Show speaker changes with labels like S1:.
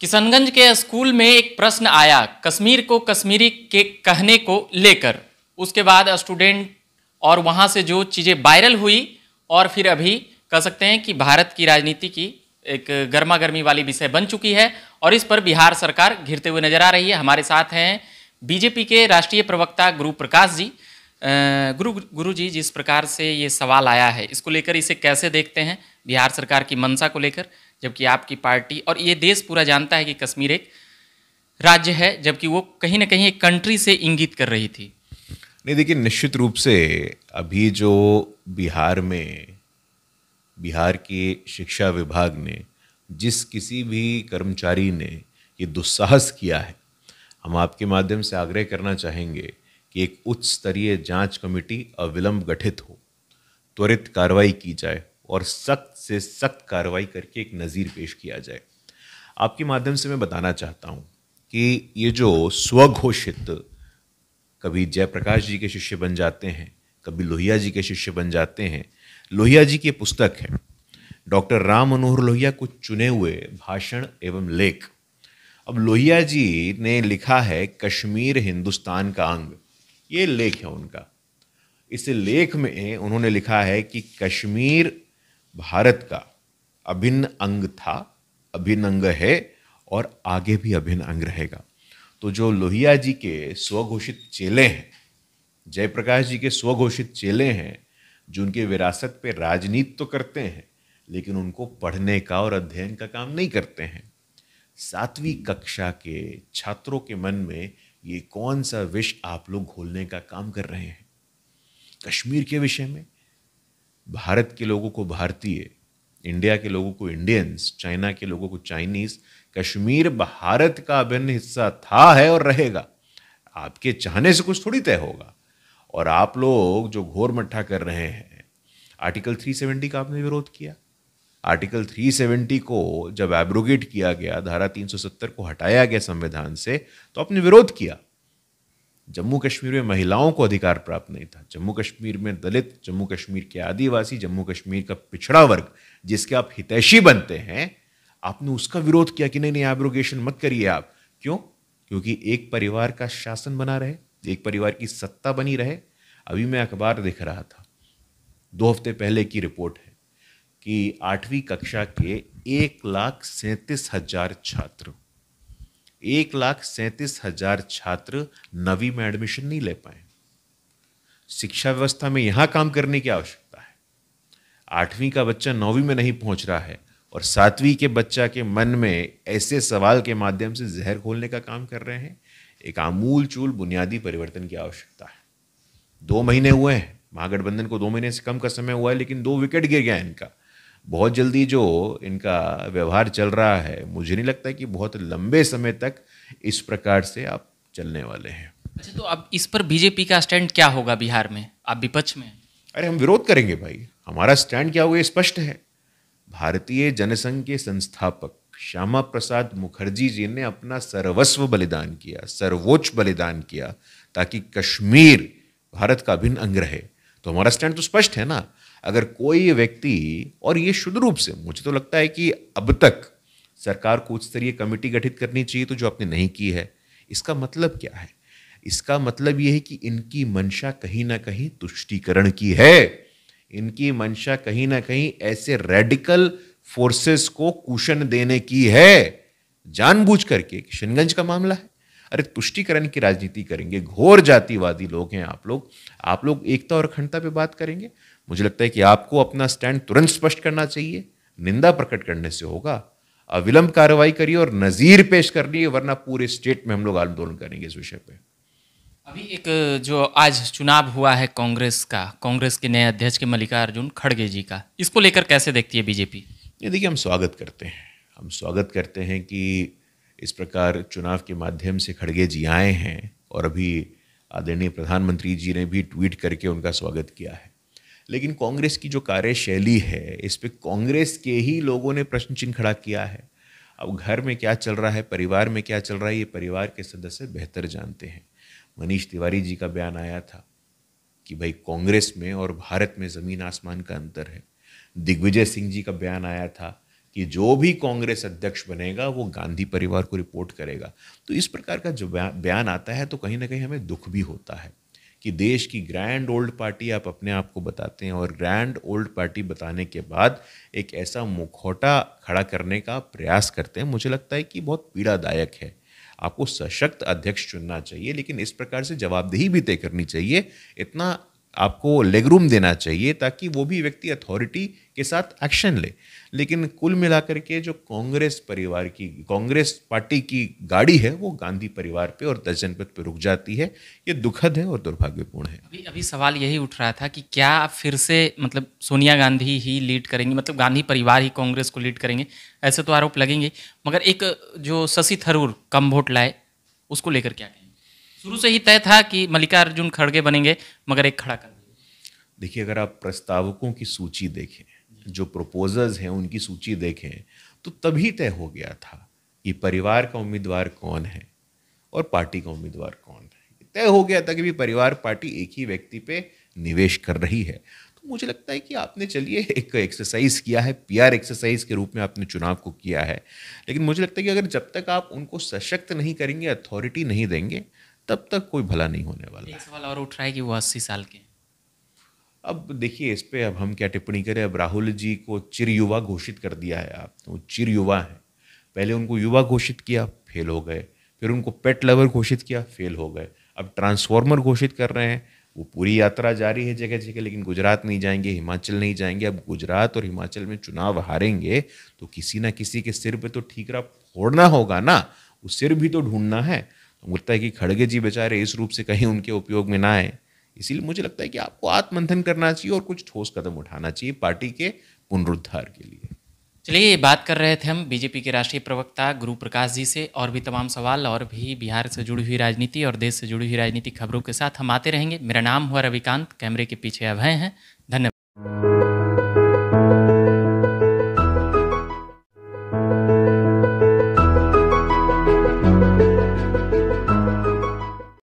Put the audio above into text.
S1: किशनगंज के स्कूल में एक प्रश्न आया कश्मीर को कश्मीरी के कहने को लेकर उसके बाद स्टूडेंट और वहाँ से जो चीज़ें वायरल हुई और फिर अभी कह सकते हैं कि भारत की राजनीति की एक गर्मा गर्मी वाली विषय बन चुकी है और इस पर बिहार सरकार घिरते हुए नजर आ रही है हमारे साथ हैं बीजेपी के राष्ट्रीय प्रवक्ता गुरु प्रकाश जी गुरु गुरु जी जिस प्रकार से ये सवाल आया है इसको लेकर इसे कैसे देखते हैं बिहार सरकार की मंशा को लेकर जबकि आपकी पार्टी और ये देश पूरा जानता है कि कश्मीर एक राज्य है जबकि वो कहीं ना कहीं एक कंट्री से इंगित कर रही थी
S2: नहीं देखिए निश्चित रूप से अभी जो बिहार में बिहार के शिक्षा विभाग ने जिस किसी भी कर्मचारी ने ये दुस्साहस किया है हम आपके माध्यम से आग्रह करना चाहेंगे कि एक उच्च स्तरीय जांच कमेटी अविलंब गठित हो त्वरित कार्रवाई की जाए और सख्त से सख्त कार्रवाई करके एक नज़ीर पेश किया जाए आपके माध्यम से मैं बताना चाहता हूँ कि ये जो स्वघोषित कभी जयप्रकाश जी के शिष्य बन जाते हैं कभी लोहिया जी के शिष्य बन जाते हैं लोहिया जी की पुस्तक है डॉक्टर राम मनोहर लोहिया कुछ चुने हुए भाषण एवं लेख अब लोहिया जी ने लिखा है कश्मीर हिंदुस्तान का अंग ये लेख है उनका इस लेख में उन्होंने लिखा है कि कश्मीर भारत का अभिन्न अंग था अभिन्न अंग है और आगे भी अभिन्न अंग रहेगा तो जो लोहिया जी के स्वघोषित चेले हैं जयप्रकाश जी के स्वघोषित चेले हैं जो उनके विरासत पे राजनीति तो करते हैं लेकिन उनको पढ़ने का और अध्ययन का काम नहीं करते हैं सातवीं कक्षा के छात्रों के मन में ये कौन सा विष आप लोग घोलने का काम कर रहे हैं कश्मीर के विषय में भारत के लोगों को भारतीय इंडिया के लोगों को इंडियंस चाइना के लोगों को चाइनीज कश्मीर भारत का अभिन्न हिस्सा था है और रहेगा आपके चाहने से कुछ थोड़ी तय होगा और आप लोग जो घोर मट्ठा कर रहे हैं आर्टिकल 370 का आपने विरोध किया आर्टिकल 370 को जब एब्रोगेट किया गया धारा 370 को हटाया गया संविधान से तो आपने विरोध किया जम्मू कश्मीर में महिलाओं को अधिकार प्राप्त नहीं था जम्मू कश्मीर में दलित जम्मू कश्मीर के आदिवासी जम्मू कश्मीर का पिछड़ा वर्ग जिसके आप हितैषी बनते हैं आपने उसका विरोध किया कि नहीं नहीं एब्रोगेशन मत करिए आप क्यों क्योंकि एक परिवार का शासन बना रहे एक परिवार की सत्ता बनी रहे अभी मैं अखबार देख रहा था दो हफ्ते पहले की रिपोर्ट है कि आठवीं कक्षा के एक लाख सैंतीस हजार छात्र एक लाख सैंतीस हजार छात्र नवी में एडमिशन नहीं ले पाए शिक्षा व्यवस्था में यहां काम करने की आवश्यकता है आठवीं का बच्चा नौवीं में नहीं पहुंच रहा है और सातवीं के बच्चा के मन में ऐसे सवाल के माध्यम से जहर खोलने का काम कर रहे हैं एक आमूल चूल बुनियादी परिवर्तन की आवश्यकता है दो महीने हुए हैं महागठबंधन को दो महीने से कम का समय हुआ है लेकिन दो विकेट गिर गया इनका बहुत जल्दी जो इनका व्यवहार चल रहा है मुझे नहीं लगता कि बहुत लंबे समय तक इस प्रकार से आप चलने वाले हैं
S1: अच्छा तो अब इस पर बीजेपी का स्टैंड क्या होगा बिहार में आप विपक्ष में अरे
S2: हम विरोध करेंगे भाई हमारा स्टैंड क्या होगा स्पष्ट है भारतीय जनसंघ के संस्थापक श्यामा प्रसाद मुखर्जी जी ने अपना सर्वस्व बलिदान किया सर्वोच्च बलिदान किया ताकि कश्मीर भारत का अभिन्न अंग रहे तो हमारा स्टैंड तो स्पष्ट है ना अगर कोई व्यक्ति और ये शुद्ध रूप से मुझे तो लगता है कि अब तक सरकार को उच्च स्तरीय कमेटी गठित करनी चाहिए तो जो आपने नहीं की है इसका मतलब क्या है इसका मतलब यह है कि इनकी मंशा कहीं ना कहीं तुष्टीकरण की है इनकी मंशा कहीं ना कहीं ऐसे रेडिकल फोर्सेस को कुशन देने की है जानबूझ करके किशनगंज का मामला है अरे तुष्टिकरण की राजनीति करेंगे घोर जातिवादी लोग हैं आप लोग आप लोग एकता और अखंडता पे बात करेंगे मुझे लगता है कि आपको अपना स्टैंड तुरंत स्पष्ट करना चाहिए निंदा प्रकट करने से होगा अविलंब कार्रवाई करिए और नज़ीर पेश कर लिए वरना पूरे स्टेट में हम लोग आंदोलन करेंगे इस विषय पर
S1: अभी एक जो आज चुनाव हुआ है कांग्रेस का कांग्रेस के नए अध्यक्ष के मल्लिकार्जुन खड़गे जी का इसको लेकर कैसे देखती है
S2: बीजेपी ये देखिए हम स्वागत करते हैं हम स्वागत करते हैं कि इस प्रकार चुनाव के माध्यम से खड़गे जी आए हैं और अभी आदरणीय प्रधानमंत्री जी ने भी ट्वीट करके उनका स्वागत किया है लेकिन कांग्रेस की जो कार्यशैली है इस पर कांग्रेस के ही लोगों ने प्रश्न चिन्ह खड़ा किया है अब घर में क्या चल रहा है परिवार में क्या चल रहा है ये परिवार के सदस्य बेहतर जानते हैं मनीष तिवारी जी का बयान आया था कि भाई कांग्रेस में और भारत में ज़मीन आसमान का अंतर है दिग्विजय सिंह जी का बयान आया था कि जो भी कांग्रेस अध्यक्ष बनेगा वो गांधी परिवार को रिपोर्ट करेगा तो इस प्रकार का जो बयान आता है तो कहीं ना कहीं हमें दुख भी होता है कि देश की ग्रैंड ओल्ड पार्टी आप अपने आप को बताते हैं और ग्रैंड ओल्ड पार्टी बताने के बाद एक ऐसा मुखौटा खड़ा करने का प्रयास करते हैं मुझे लगता है कि बहुत पीड़ादायक है आपको सशक्त अध्यक्ष चुनना चाहिए लेकिन इस प्रकार से जवाबदेही भी तय करनी चाहिए इतना आपको लेगरूम देना चाहिए ताकि वो भी व्यक्ति अथॉरिटी के साथ एक्शन ले लेकिन कुल मिलाकर के जो कांग्रेस परिवार की कांग्रेस पार्टी की गाड़ी है वो गांधी परिवार पे और दस जनपद पर रुक जाती है ये दुखद है और दुर्भाग्यपूर्ण है
S1: अभी अभी सवाल यही उठ रहा था कि क्या फिर से मतलब सोनिया गांधी ही लीड करेंगी मतलब गांधी परिवार ही कांग्रेस को लीड करेंगे ऐसे तो आरोप लगेंगे मगर एक जो शशि थरूर कम वोट लाए उसको लेकर क्या है? शुरू से ही तय था कि मल्लिकार्जुन खड़गे बनेंगे मगर एक खड़ा कर
S2: देखिए अगर आप प्रस्तावकों की सूची देखें जो प्रपोजर्स हैं उनकी सूची देखें तो तभी तय हो गया था कि परिवार का उम्मीदवार कौन है और पार्टी का उम्मीदवार कौन है तय हो गया था कि भी परिवार पार्टी एक ही व्यक्ति पे निवेश कर रही है तो मुझे लगता है कि आपने चलिए एक एक्सरसाइज किया है पीआर एक्सरसाइज के रूप में आपने चुनाव को किया है लेकिन मुझे लगता है कि अगर जब तक आप उनको सशक्त नहीं करेंगे अथॉरिटी नहीं देंगे तब तक कोई भला नहीं होने वाला
S1: एक सवाल और उठ रहा है कि वो अस्सी साल के
S2: अब देखिए इस पर अब हम क्या टिप्पणी करें अब राहुल जी को चिर युवा घोषित कर दिया है आप तो चिर युवा है पहले उनको युवा घोषित किया फेल हो गए फिर उनको पेट लवर घोषित किया फेल हो गए अब ट्रांसफॉर्मर घोषित कर रहे हैं वो पूरी यात्रा जारी है जगह जगह लेकिन गुजरात नहीं जाएंगे हिमाचल नहीं जाएंगे अब गुजरात और हिमाचल में चुनाव हारेंगे तो किसी ना किसी के सिर पे तो ठीकरा फोड़ना होगा ना वो सिर भी तो ढूंढना है लगता है कि खड़गे जी बेचारे इस रूप से कहीं उनके उपयोग में ना आए इसीलिए मुझे लगता है कि आपको आत्मंथन करना चाहिए और कुछ ठोस कदम उठाना चाहिए पार्टी के पुनरुद्धार के लिए
S1: चलिए ये बात कर रहे थे हम बीजेपी के राष्ट्रीय प्रवक्ता गुरु प्रकाश जी से और भी तमाम सवाल और भी बिहार से जुड़ी हुई राजनीति और देश से जुड़ी हुई राजनीतिक खबरों के साथ हम आते रहेंगे मेरा नाम हुआ रविकांत कैमरे के पीछे अभय हैं धन्यवाद